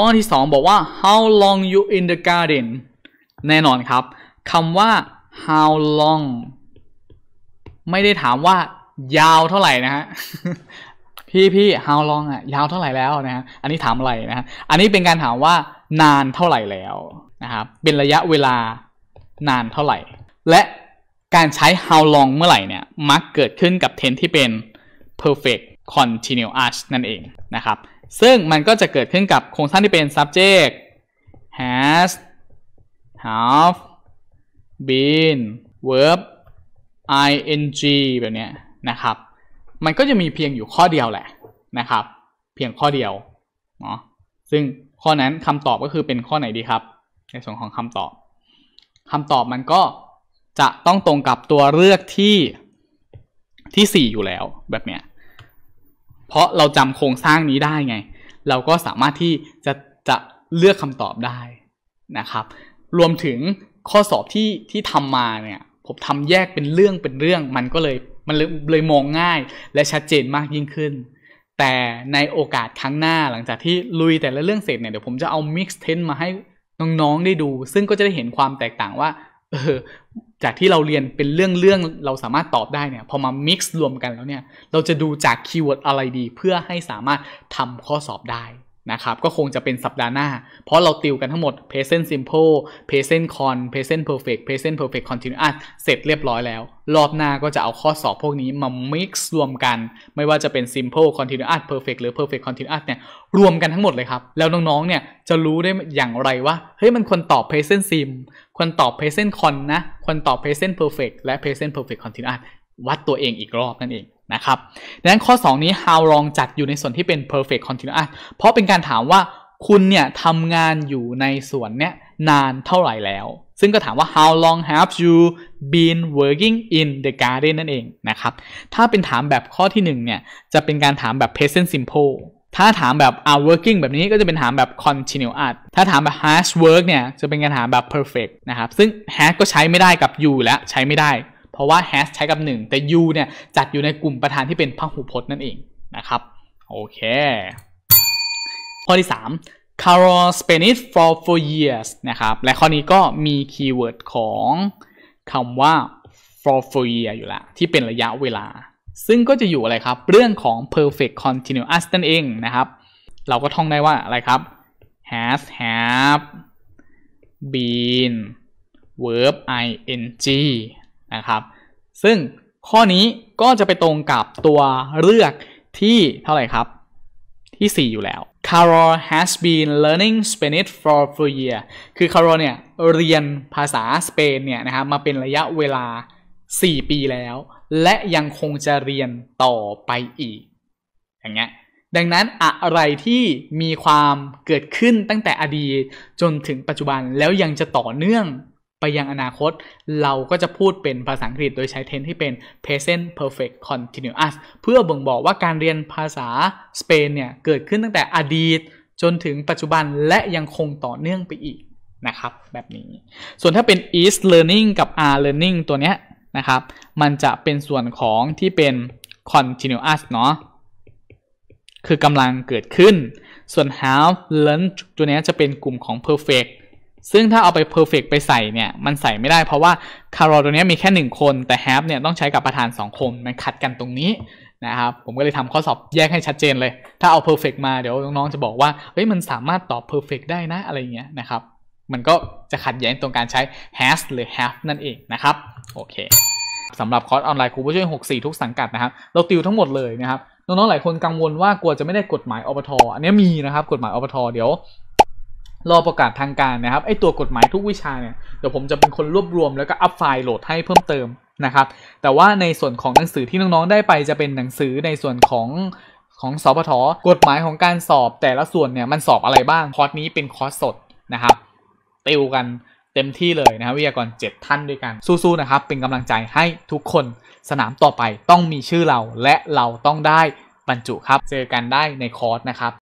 ข้อที่2บอกว่า how long you in the garden แน่นอนครับ คำว่า how long ไม่ได้ถามว่า ยาวเท่าไหร่นะฮะ พี่พี่ how long อ่ะ ยาวเท่าไหร่แล้วนะฮะ อันนี้ถามอะไรนะฮะอันนี้เป็นการถามว่านานเท่าไหร่แล้วนะครับ เป็นระยะเวลานานเท่าไหร่ และการใช้ how long เมื่อไหร่เนี่ย มักเกิดขึ้นกับ tense ที่เป็น perfect continuous นั่นเองนะครับซึ่งมันก็จะเกิด ขึ้น กับโครงสร้างที่เป็น subject has have been verb ing แบบนี้นะครับ มันก็จะมีเพียงอยู่ข้อเดียวแหละนะครับ เพียงข้อเดียวเนาะซึ่งข้อนั้นคำตอบก็คือเป็นข้อไหนดีครับ ในส่วนของคำตอบ คำตอบ มัน ก็จะต้องตรงกับตัวเลือกที่ที่ 4 อยู่แล้วแบบ เนี้ยเพราะเราจำโครงสร้างนี้ได้ไงเราก็สามารถที่จะจะเลือกคำตอบได้นะครับ รวมถึงข้อสอบที่ที่ทำมาเนี่ยผมทำแยกเป็นเรื่องเป็นเรื่อง มันก็เลยมันเลยมองง่ายและชัดเจนมากยิ่งขึ้น แต่ในโอกาสครั้งหน้าหลังจากที่ลุยแต่ละเรื่องเสร็จเนี่ยเดี๋ยวผมจะเอามิกซ์เทนมาให้น้องๆได้ดู ซึ่งก็จะได้เห็นความแตกต่างว่าเออจากที่เราเรียนเป็นเรื่องเรื่องเราสามารถตอบได้เนี่ยพอมา mix รวมกันแล้วเนี่ย เราจะดูจากคีย์เวิร์ดอะไรดีเพื่อให้สามารถทำข้อสอบได้นะครับ ก็คงจะเป็นสัปดาห์หน้าเพราะเราติวกันทั้งหมด present simple present con present perfect present perfect continuous เสร็จเรียบร้อยแล้ว รอบหน้าก็จะเอาข้อสอบพวกนี้มา mix รวมกันไม่ว่าจะเป็น simple continuous perfect หรือ perfect continuous เนี่ยรวมกันทั้งหมดเลยครับแล้วน้องๆ เนี่ยจะรู้ได้อย่างไรว่าเฮ้ยมันควรตอบ present sim ควรตอบ present con นะควรตอบ present perfect และ present perfect continuous วัดตัวเองอีกรอบนั่นเองนะครับ ดังนั้นข้อ 2 นี้ how long จัด อยู่ในส่วนที่เป็น perfect continuous เพราะเป็นการถามว่าคุณ เนี่ยทำงานอยู่ในส่วน เนี้ยนานเท่า ไหร่ แล้ว ซึ่งก็ถามว่า how long have you been working in the garden นั่น เอง นะ ครับ ถ้าเป็นถามแบบข้อที่ 1 เนี่ย จะเป็นการถามแบบ present simple ถ้าถามแบบ are working แบบนี้ก็จะเป็นถามแบบ continuous ถ้าถามแบบ has work เนี่ย จะเป็นการถามแบบ perfect นะครับ ซึ่ง has ก็ใช้ไม่ได้กับ you แล้วใช้ไม่ได้เพราะว่า has ใช้กับ 1 แต่ you เนี่ย จัดอยู่ในกลุ่มประธานที่เป็นพหูพจน์นั่นเองนะครับ โอเคข้อที่ 3 Carol spent it for four years นะครับ และข้อนี้ก็มีคีย์เวิร์ดของคำว่า for four year s อยู่ละที่เป็นระยะเวลา ซึ่งก็จะอยู่อะไรครับเรื่องของ perfect continuous นั่นเองนะครับ เราก็ท่องได้ว่าอะไรครับ has have been verb ing นะครับ ซึ่งข้อนี้ก็จะไปตรงกับตัวเลือกที่เท่าไหร่ครับ ที่ 4 อยู่แล้ว Carol has been learning Spanish for four year s คือ Carol เนี่ย เรียนภาษาสเปนเนี่ย นะครับ มาเป็นระยะเวลา 4 ปีแล้ว และยังคงจะเรียนต่อไปอีกอย่างเงี้ยดังนั้นอะไรที่มีความเกิดขึ้นตั้งแต่อดีตจนถึงปัจจุบันแล้วยังจะต่อเนื่องไปยังอนาคตเราก็จะพูดเป็นภาษาอังกฤษโดยใช้ tense ที่เป็น present perfect continuous เพื่อบ่งบอกว่าการเรียนภาษาสเปนเนี่ย เกิดขึ้นตั้งแต่อดีตจนถึงปัจจุบันและยังคงต่อเนื่องไปอีกนะครับแบบนี้ ส่วนถ้าเป็น is learning กับ are learning ตัวเนี้ยนะครับ มันจะเป็นส่วนของที่เป็น continuous เนาะคือกำลังเกิดขึ้น ส่วน have learned ตัวนี้จะเป็นกลุ่มของ perfect ซึ่ง ถ้าเอาไป perfect ไปใส่ เนี่ย มันใส่ไม่ได้ เพราะว่าคารอตัวนี้มีแค่ 1 คนแต่แฮปเนี่ย ต้องใช้กับประธาน 2 คน มัน ขัดกันตรงนี้ นะครับ ผมก็ เลยทำข้อสอบแยกให้ชัดเจนเลย ถ้าเอา perfect มา เดี๋ยวน้องๆจะบอกว่าเฮ้ยมันสามารถตอบ perfect ได้ นะ อะไรเงี้ย นะครับมันก็จะขัดแย้งตรงการใช้ has หรือ have นั่นเองนะครับโอเคสำหรับคอร์สออนไลน์ครูผู้ช่วย 64 ทุกสังกัดนะครับเราติวทั้งหมดเลยนะครับน้องๆหลายคนกังวลว่ากลัวจะไม่ได้กฎหมายอปทอันนี้มีนะครับกฎหมายอปทเดี๋ยวรอประกาศทางการนะครับไอตัวกฎหมายทุกวิชาเนี่ยเดี๋ยวผมจะเป็นคนรวบรวมแล้วก็อัพไฟล์โหลดให้เพิ่มเติมนะครับ แต่ว่าในส่วนของหนังสือที่น้องๆได้ไปจะเป็นหนังสือในส่วนของของสพทกฎหมายของการสอบแต่ละส่วนเนี่ยมันสอบอะไรบ้างคอร์สนี้เป็นคอร์สสดนะครับติวกันเต็มที่เลยนะครับ วิทยากร7ท่านด้วยกันสู้ๆนะครับ เป็นกำลังใจให้ทุกคนสนามต่อไปต้องมีชื่อเราและเราต้องได้บรรจุครับ เจอกันได้ในคอร์สนะครับ